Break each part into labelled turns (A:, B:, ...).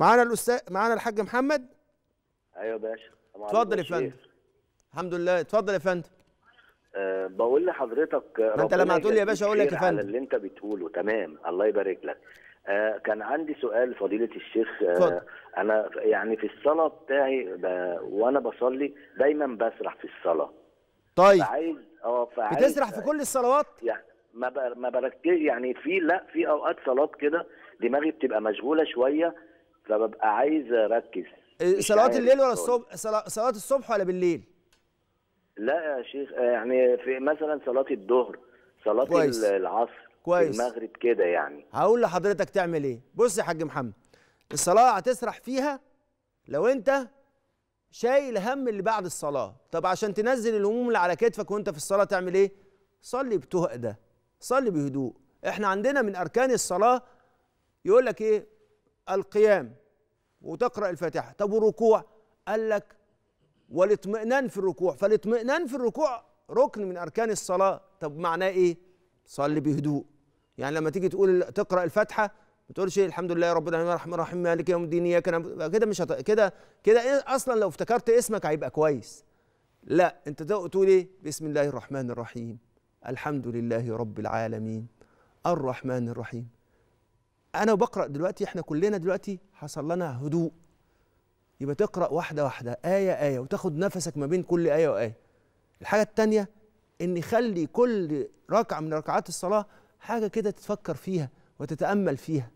A: معانا الاستاذ معانا الحاج محمد
B: ايوه باشا اتفضل يا فندم
A: الحمد لله اتفضل يا فندم
B: أه بقول لحضرتك ما انت لما هتقول لي يا باشا اقول لك يا فندم على اللي انت بتقوله تمام الله يبارك لك آه كان عندي سؤال فضيلة الشيخ آه أنا يعني في الصلاة بتاعي وأنا بصلي دايما بسرح في الصلاة طيب فعايز اه فعايز بتسرح في كل الصلوات؟ يعني ما ما بركز يعني في لا في أوقات صلاة كده دماغي بتبقى مشغولة شوية فببقى عايز اركز إيه، صلوات الليل ولا الصبح
A: صلوات الصبح ولا بالليل
B: لا يا شيخ آه، يعني في مثلا صلاه الظهر صلاه كويس. العصر كويس المغرب كده يعني
A: هقول لحضرتك تعمل ايه بص يا حاج محمد الصلاه هتسرح فيها لو انت شايل هم اللي بعد الصلاه طب عشان تنزل الهموم اللي على كتفك وانت في الصلاه تعمل ايه صلي بتهدى صلي بهدوء احنا عندنا من اركان الصلاه يقول لك ايه القيام وتقرأ الفاتحة طب والركوع قال لك والاطمئنان في الركوع فالاطمئنان في الركوع ركن من أركان الصلاة طب معناه إيه؟ صلي بهدوء يعني لما تيجي تقول تقرأ الفاتحة ما تقولش الحمد لله رب العالمين الرحمن الرحيم مالك يوم الدين اياك كده مش هت... كده كده إيه؟ اصلا لو افتكرت اسمك هيبقى كويس لا انت تقول ايه بسم الله الرحمن الرحيم الحمد لله رب العالمين الرحمن الرحيم انا بقرا دلوقتي احنا كلنا دلوقتي حصل لنا هدوء يبقى تقرا واحده واحده ايه ايه وتاخد نفسك ما بين كل ايه وايه الحاجه الثانيه ان خلي كل ركعه من ركعات الصلاه حاجه كده تتفكر فيها وتتامل فيها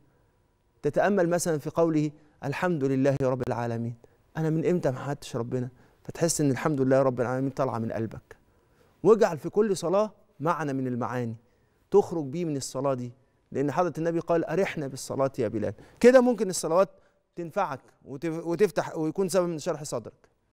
A: تتامل مثلا في قوله الحمد لله رب العالمين انا من امتى ما حدش ربنا فتحس ان الحمد لله رب العالمين طالعه من قلبك واجعل في كل صلاه معنى من المعاني تخرج بيه من الصلاه دي لأن حضرة النبي قال أرحنا بالصلاة يا بلال كده ممكن الصلوات تنفعك وتفتح ويكون سبب من شرح صدرك